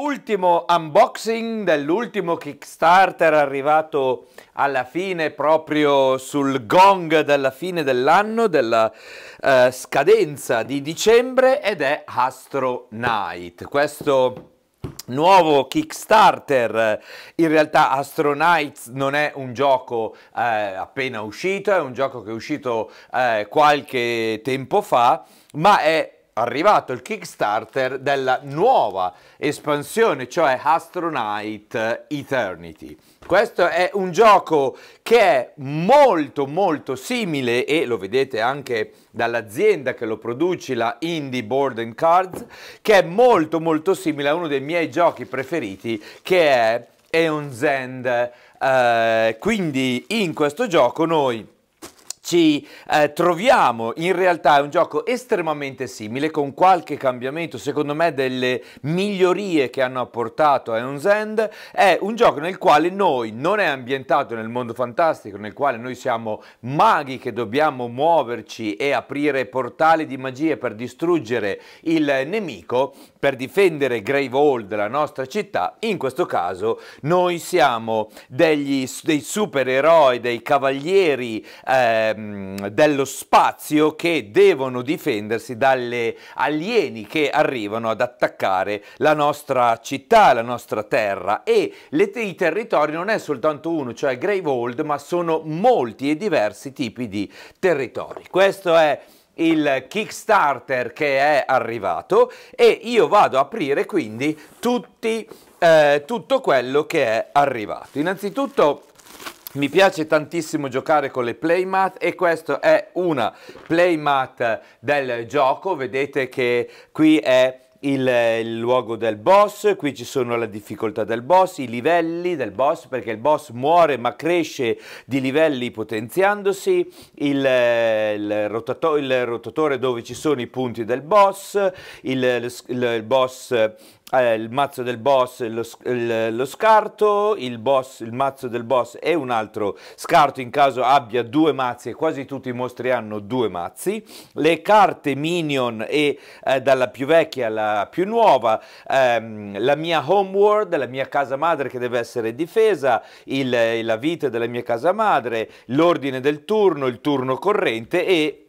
Ultimo unboxing dell'ultimo Kickstarter arrivato alla fine proprio sul gong della fine dell'anno, della eh, scadenza di dicembre ed è Astro Knight. Questo nuovo Kickstarter. In realtà Astro Knight non è un gioco eh, appena uscito, è un gioco che è uscito eh, qualche tempo fa, ma è arrivato il Kickstarter della nuova espansione, cioè Astronaut Eternity. Questo è un gioco che è molto molto simile e lo vedete anche dall'azienda che lo produce, la Indie Board and Cards, che è molto molto simile a uno dei miei giochi preferiti che è Eon's End. Eh, quindi in questo gioco noi ci eh, troviamo. In realtà è un gioco estremamente simile con qualche cambiamento, secondo me delle migliorie che hanno apportato a Eon's End. È un gioco nel quale noi non è ambientato nel mondo fantastico, nel quale noi siamo maghi che dobbiamo muoverci e aprire portali di magie per distruggere il nemico, per difendere Grave Hall della nostra città. In questo caso noi siamo degli, dei supereroi, dei cavalieri eh, Ehm, dello spazio che devono difendersi dalle alieni che arrivano ad attaccare la nostra città, la nostra terra e le, i territori non è soltanto uno, cioè Greyhold, ma sono molti e diversi tipi di territori. Questo è il Kickstarter che è arrivato e io vado a aprire quindi tutti, eh, tutto quello che è arrivato. Innanzitutto mi piace tantissimo giocare con le playmat e questa è una playmat del gioco, vedete che qui è il, il, luogo del boss, qui ci sono la difficoltà del boss, i livelli del boss, perché il boss muore ma cresce di livelli potenziandosi, il, il, rotato, il rotatore dove ci sono i punti del boss, il, boss eh, il mazzo del boss, lo, il, lo scarto, il, boss, il mazzo del boss e un altro scarto in caso abbia due mazzi e quasi tutti i mostri hanno due mazzi, le carte minion e eh, dalla più vecchia alla più nuova, ehm, la mia homeworld, la mia casa madre che deve essere difesa, il, la vita della mia casa madre, l'ordine del turno, il turno corrente e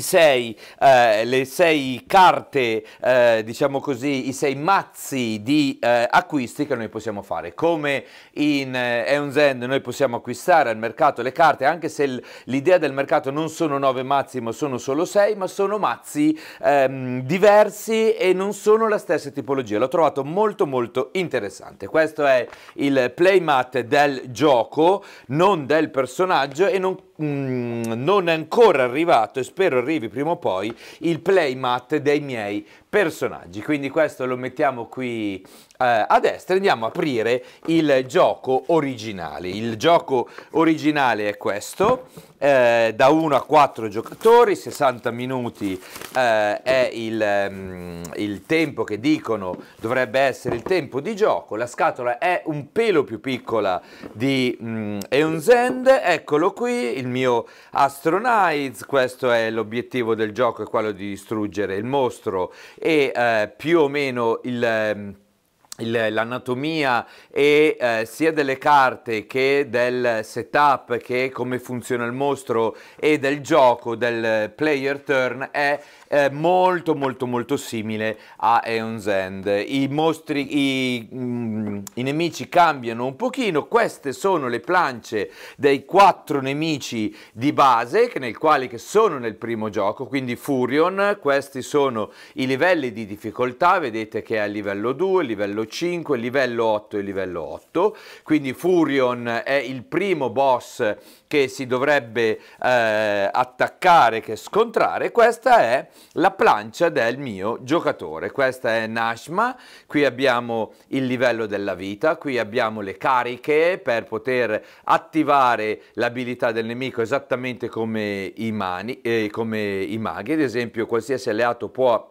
sei, eh, le sei carte, eh, diciamo così, i sei mazzi di eh, acquisti che noi possiamo fare. Come in eh, Eonzend noi possiamo acquistare al mercato le carte, anche se l'idea del mercato non sono nove mazzi ma sono solo sei, ma sono mazzi ehm, diversi e non sono la stessa tipologia. L'ho trovato molto molto interessante. Questo è il playmat del gioco, non del personaggio e non mh, mm, non è ancora arrivato e spero arrivi prima o poi il playmat dei miei personaggi. Quindi questo lo mettiamo qui eh, a destra andiamo a aprire il gioco originale. Il gioco originale è questo, eh, da 1 a 4 giocatori, 60 minuti eh, è il, mm, il tempo che dicono dovrebbe essere il tempo di gioco, la scatola è un pelo più piccola di mm, Eunzend, eccolo qui il mio Astronides, questo è l'obiettivo del gioco, è quello di distruggere il mostro e eh, più o meno il... Mm, l'anatomia e eh, sia delle carte che del setup che come funziona il mostro e del gioco del player turn è eh, molto molto molto simile a Aeon's End i mostri i, mm, i, nemici cambiano un pochino queste sono le planche dei quattro nemici di base che nel quali che sono nel primo gioco quindi Furion questi sono i livelli di difficoltà vedete che è a livello 2 livello livello 5, livello 8 e livello 8. Quindi Furion è il primo boss che si dovrebbe eh, attaccare, che scontrare. Questa è la plancia del mio giocatore. Questa è Nashma, qui abbiamo il livello della vita, qui abbiamo le cariche per poter attivare l'abilità del nemico esattamente come i, mani, eh, come i maghi. Ad esempio qualsiasi alleato può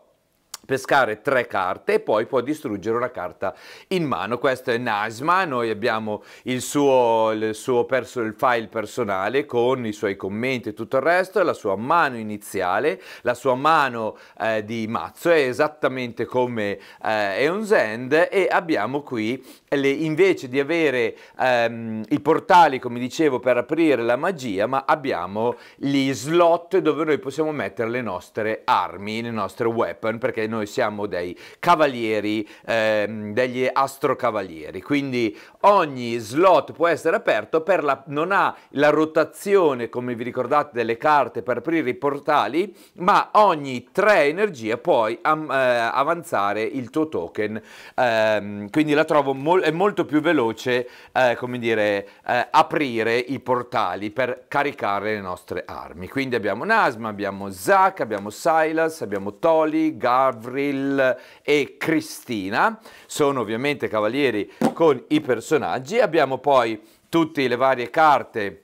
pescare tre carte e poi può distruggere una carta in mano. Questo è Nasma, noi abbiamo il suo, il suo perso, il file personale con i suoi commenti e tutto il resto, la sua mano iniziale, la sua mano eh, di mazzo è esattamente come eh, Eon's End e abbiamo qui le, invece di avere ehm, i portali come dicevo per aprire la magia ma abbiamo gli slot dove noi possiamo mettere le nostre armi, le nostre weapon perché noi siamo dei cavalieri, ehm, degli astrocavalieri, quindi ogni slot può essere aperto, per la, non ha la rotazione, come vi ricordate, delle carte per aprire i portali, ma ogni tre energie puoi am, eh, avanzare il tuo token, ehm, quindi la trovo mol molto più veloce, eh, come dire, eh, aprire i portali per caricare le nostre armi. Quindi abbiamo Nasma, abbiamo Zack, abbiamo Silas, abbiamo Toli, Garb, Avril e Cristina, sono ovviamente cavalieri con i personaggi, abbiamo poi tutte le varie carte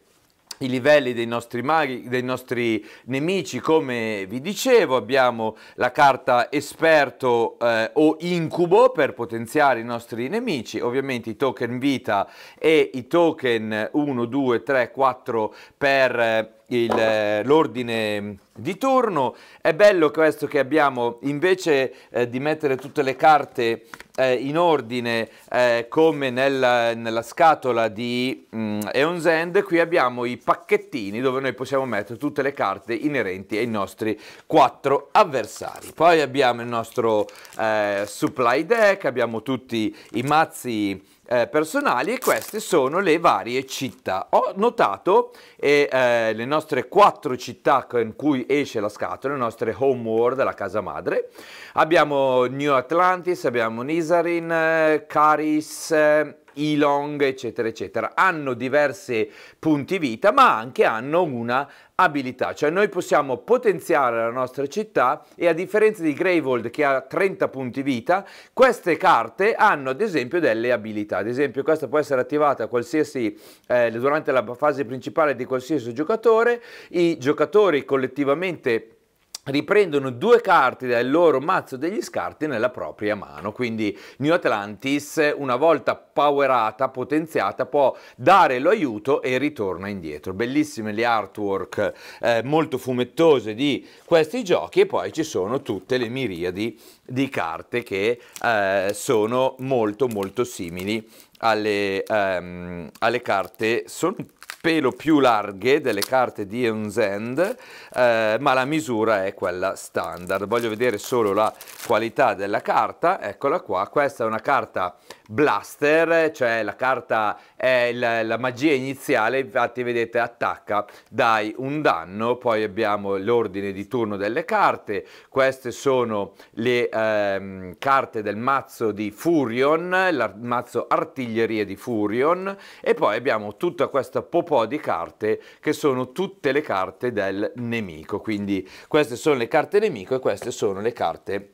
i livelli dei nostri, maghi, dei nostri nemici, come vi dicevo, abbiamo la carta esperto eh, o incubo per potenziare i nostri nemici, ovviamente i token vita e i token 1, 2, 3, 4 per eh, eh, l'ordine di turno. È bello questo che abbiamo invece eh, di mettere tutte le carte eh, in ordine eh, come nella, nella, scatola di mm, Eons End, qui abbiamo i pacchettini dove noi possiamo mettere tutte le carte inerenti ai nostri quattro avversari. Poi abbiamo il nostro eh, supply deck, abbiamo tutti i mazzi eh, personali e queste sono le varie città. Ho notato eh, eh, le nostre quattro città in cui esce la scatola, le nostre home world, la casa madre. Abbiamo New Atlantis, abbiamo Nisarin, eh, Caris, eh, Ilong, eccetera, eccetera. Hanno diversi punti vita, ma anche hanno una abilità, cioè noi possiamo potenziare la nostra città e a differenza di Greyvold che ha 30 punti vita, queste carte hanno ad esempio delle abilità, ad esempio questa può essere attivata qualsiasi, eh, durante la fase principale di qualsiasi giocatore, i giocatori collettivamente riprendono due carte dal loro mazzo degli scarti nella propria mano. Quindi New Atlantis, una volta powerata, potenziata, può dare l'aiuto e ritorna indietro. Bellissime le artwork eh, molto fumettose di questi giochi e poi ci sono tutte le miriadi di carte che eh, sono molto molto simili alle, ehm, alle carte, sono pelo più larghe delle carte di Eunzend, eh, ma la misura è quella standard. Voglio vedere solo la qualità della carta, eccola qua, questa è una carta blaster, cioè la carta è la, la magia iniziale, infatti vedete attacca, dai un danno, poi abbiamo l'ordine di turno delle carte, queste sono le ehm, carte del mazzo di Furion, il mazzo artiglieria di Furion e poi abbiamo tutta questa po' di carte che sono tutte le carte del nemico. Quindi queste sono le carte nemico e queste sono le carte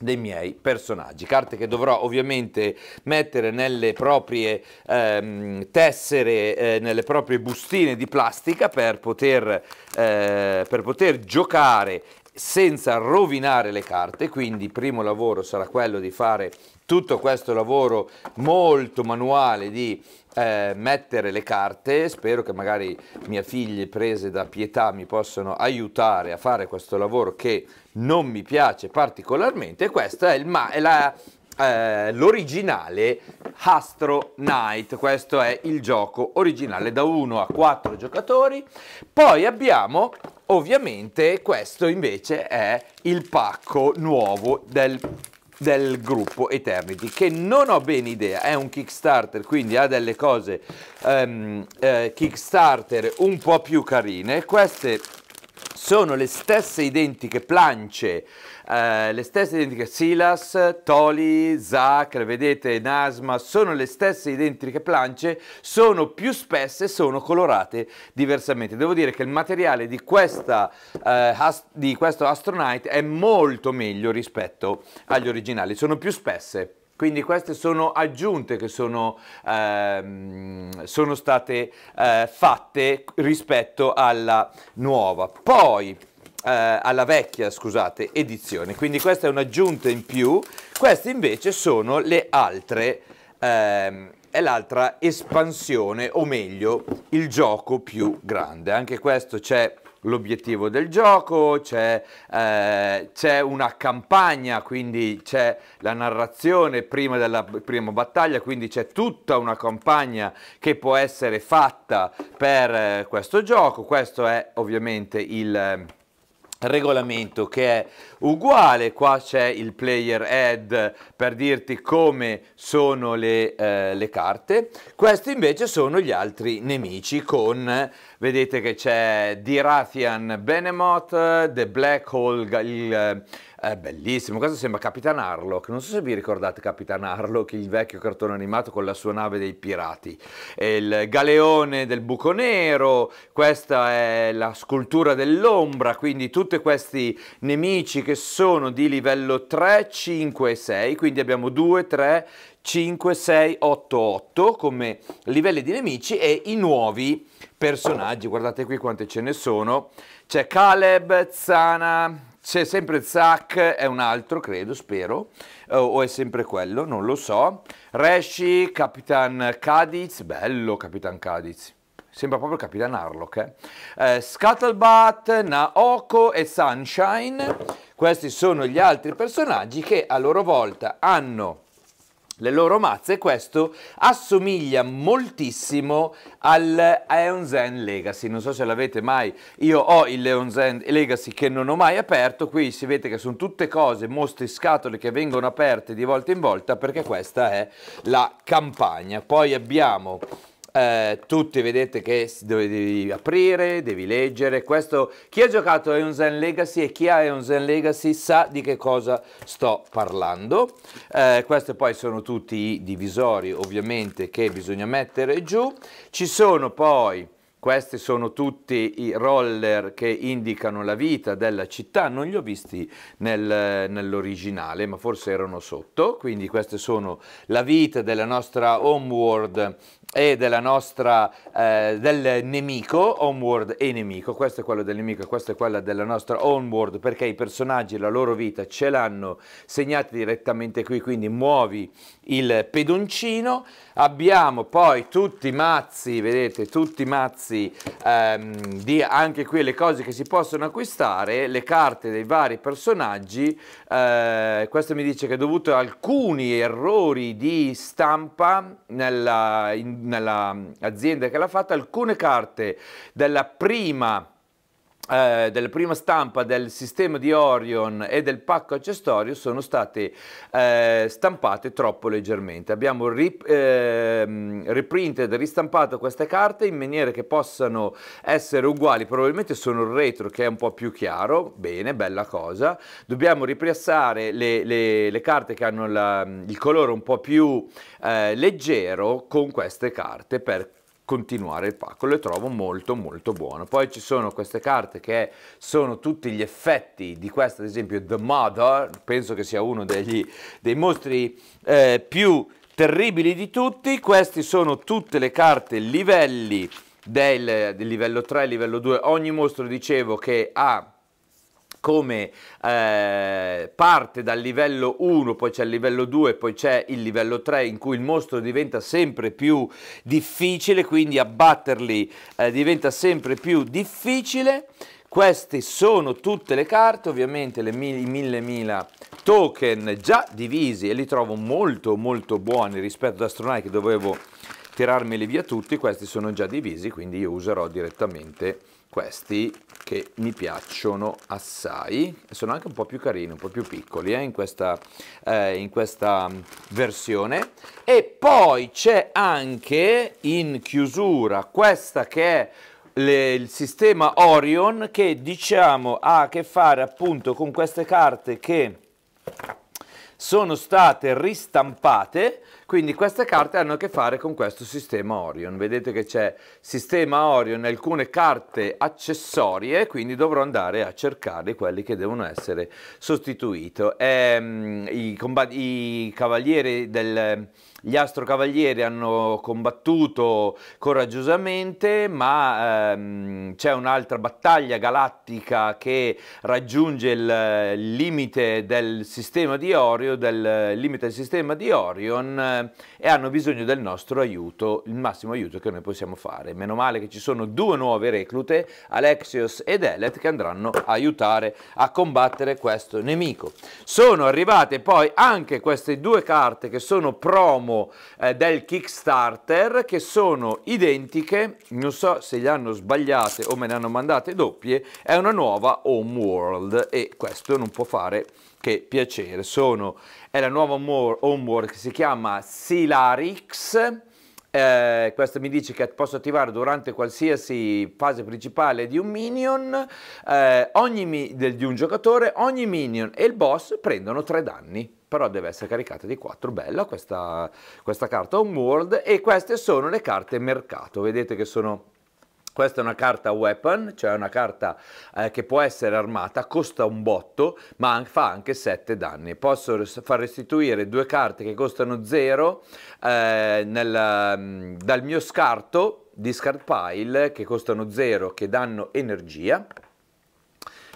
dei miei personaggi, carte che dovrò ovviamente mettere nelle proprie ehm, tessere, eh, nelle proprie bustine di plastica per poter, eh, per poter giocare senza rovinare le carte, quindi il primo lavoro sarà quello di fare tutto questo lavoro molto manuale di eh, mettere le carte, spero che magari mia figlia prese da pietà mi possano aiutare a fare questo lavoro che non mi piace particolarmente, questa è, eh, l'originale eh, Astro Knight, questo è il gioco originale da 1 a 4 giocatori, poi abbiamo ovviamente questo invece è il pacco nuovo del del gruppo Eternity, che non ho ben idea, è un Kickstarter, quindi ha delle cose um, eh, Kickstarter un po' più carine. Queste sono le stesse identiche plance eh, le stesse identiche Silas, Toli, Zac, le vedete, Nasma, sono le stesse identiche planche, sono più spesse, e sono colorate diversamente. Devo dire che il materiale di, questa, eh, di questo Astronite è molto meglio rispetto agli originali, sono più spesse quindi queste sono aggiunte che sono, ehm, sono state eh, fatte rispetto alla nuova. Poi eh, alla vecchia scusate, edizione, quindi questa è un'aggiunta in più, queste invece sono le altre, ehm, è l'altra espansione, o meglio, il gioco più grande, anche questo c'è l'obiettivo del gioco, c'è, eh, una campagna, quindi c'è la narrazione prima della prima battaglia, quindi c'è tutta una campagna che può essere fatta per eh, questo gioco, questo è ovviamente il regolamento che è uguale, qua c'è il player head per dirti come sono le, eh, le, carte, questi invece sono gli altri nemici con, vedete che c'è Dirathian Benemoth, The Black Hole, il, è bellissimo, questo sembra Capitan Harlock, non so se vi ricordate Capitan Harlock, il vecchio cartone animato con la sua nave dei pirati, il galeone del buco nero, questa è la scultura dell'ombra, quindi tutti questi nemici che sono di livello 3, 5 e 6, quindi abbiamo 2, 3, 5, 6, 8, 8 come livelli di nemici e i nuovi personaggi, guardate qui quante ce ne sono, c'è Caleb, Zana, c'è sempre Zac, è un altro, credo, spero, eh, o è sempre quello, non lo so. Reshi, Capitan Cadiz, bello Capitan Cadiz. Sembra proprio Capitan Harlock, eh? eh Scuttlebutt, Naoko e Sunshine. Questi sono gli altri personaggi che a loro volta hanno le loro mazze, questo assomiglia moltissimo al, Aeon ah, Zen Legacy, non so se l'avete mai, io ho il Leon Zen Legacy che non ho mai aperto, qui si vede che sono tutte cose, mostri, scatole che vengono aperte di volta in volta perché questa è la campagna. Poi abbiamo eh, tutti vedete che devi aprire, devi leggere. Questo, chi ha giocato a Eunzen Legacy e chi ha Eunzen Legacy sa di che cosa sto parlando. Eh, questi poi sono tutti i divisori ovviamente che bisogna mettere giù. Ci sono poi... Questi sono tutti i roller che indicano la vita della città, non li ho visti nel, nell'originale, ma forse erano sotto, quindi queste sono la vita della nostra homeworld e della nostra, eh, del nemico, homeworld e nemico, questo è quello del nemico e questa è quella della nostra homeworld, perché i personaggi, la loro vita ce l'hanno segnata direttamente qui, quindi muovi il pedoncino, abbiamo poi tutti i mazzi, vedete, tutti i mazzi ehm, di anche qui le cose che si possono acquistare, le carte dei vari personaggi, eh, questo mi dice che è dovuto a alcuni errori di stampa nella, in, nell'azienda mm, che l'ha fatta alcune carte della prima eh, della prima stampa del sistema di Orion e del pacco accessorio sono state eh, stampate troppo leggermente. Abbiamo rip, eh, riprinted, ristampato queste carte in maniera che possano essere uguali, probabilmente sono il retro che è un po' più chiaro, bene, bella cosa. Dobbiamo ripiazzare le, le, le, carte che hanno la, il colore un po' più eh, leggero con queste carte per continuare il pacco. Le trovo molto molto buono. Poi ci sono queste carte che sono tutti gli effetti di questa, ad esempio The Mother, penso che sia uno degli, dei mostri eh, più terribili di tutti. Queste sono tutte le carte livelli del, del livello 3, livello 2. Ogni mostro dicevo che ha come eh, parte dal livello 1, poi c'è il livello 2, poi c'è il livello 3 in cui il mostro diventa sempre più difficile, quindi abbatterli eh, diventa sempre più difficile. Queste sono tutte le carte, ovviamente le mille, mille, mille token già divisi e li trovo molto molto buoni rispetto ad Astronai che dovevo tirarmeli via tutti, questi sono già divisi, quindi io userò direttamente questi che mi piacciono assai sono anche un po' più carini, un po' più piccoli eh, in, questa, eh, in questa mm, versione e poi c'è anche in chiusura questa che è le, il sistema Orion che diciamo ha a che fare appunto con queste carte che sono state ristampate quindi queste carte hanno a che fare con questo sistema Orion. Vedete che c'è sistema Orion e alcune carte accessorie, quindi dovrò andare a cercare quelli che devono essere sostituiti. Ehm, i, i, cavalieri del... Gli astrocavalieri hanno combattuto coraggiosamente, ma ehm, c'è un'altra battaglia galattica che raggiunge il limite del sistema di Orion, del limite del sistema di Orion eh, e hanno bisogno del nostro aiuto, il massimo aiuto che noi possiamo fare. Meno male che ci sono due nuove reclute, Alexios ed Elet, che andranno a aiutare a combattere questo nemico. Sono arrivate poi anche queste due carte che sono promo eh, del Kickstarter, che sono identiche, non so se le hanno sbagliate o me ne hanno mandate doppie, è una nuova Homeworld e questo non può fare che piacere. Sono è la nuova homework, si chiama Silarix, eh, questo mi dice che posso attivare durante qualsiasi fase principale di un minion, eh, ogni, del, di un giocatore, ogni minion e il boss prendono 3 danni però deve essere caricata di 4, bella questa, questa carta Homeworld e queste sono le carte mercato, vedete che sono questa è una carta weapon, cioè una carta eh, che può essere armata, costa un botto, ma fa anche 7 danni. Posso far restituire due carte che costano 0 eh, mm, dal mio scarto, discard pile, che costano 0, che danno energia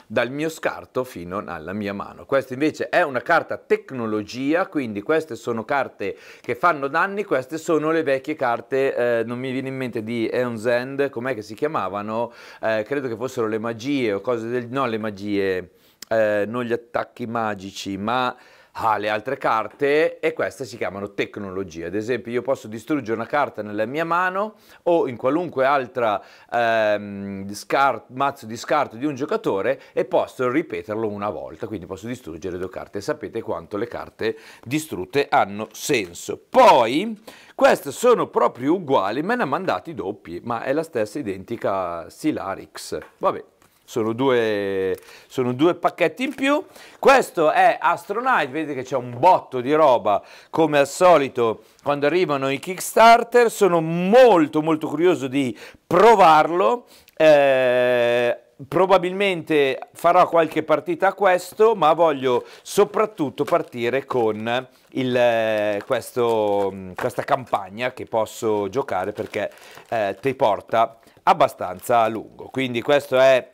dal mio scarto fino alla mia mano. Questa invece è una carta tecnologia, quindi queste sono carte che fanno danni, queste sono le vecchie carte, eh, non mi viene in mente di Eon's End, com'è che si chiamavano, eh, credo che fossero le magie o cose del... no le magie, eh, non gli attacchi magici, ma ha le altre carte e queste si chiamano tecnologie. Ad esempio io posso distruggere una carta nella mia mano o in qualunque altro ehm, scar- mazzo di scarto di un giocatore e posso ripeterlo una volta, quindi posso distruggere due carte. Sapete quanto le carte distrutte hanno senso. Poi queste sono proprio uguali, me ne ha mandati doppi, ma è la stessa identica Silarix. Vabbè. Sono due, sono due, pacchetti in più. Questo è Astronite, vedete che c'è un botto di roba come al solito quando arrivano i Kickstarter. Sono molto molto curioso di provarlo. Eh, probabilmente farò qualche partita a questo, ma voglio soprattutto partire con il, eh, questo, mm, questa campagna che posso giocare perché eh, ti porta abbastanza a lungo. Quindi questo è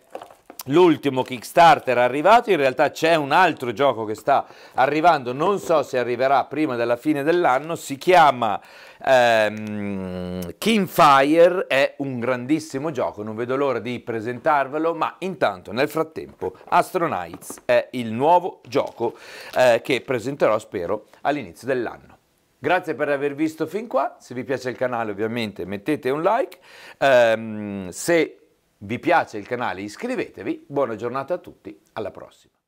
l'ultimo Kickstarter arrivato, in realtà c'è un altro gioco che sta arrivando, non so se arriverà prima della fine dell'anno, si chiama ehm, Kingfire, è un grandissimo gioco, non vedo l'ora di presentarvelo, ma intanto nel frattempo Astronauts è il nuovo gioco eh, che presenterò spero all'inizio dell'anno. Grazie per aver visto fin qua, se vi piace il canale ovviamente mettete un like, ehm, se vi piace il canale iscrivetevi, buona giornata a tutti, alla prossima.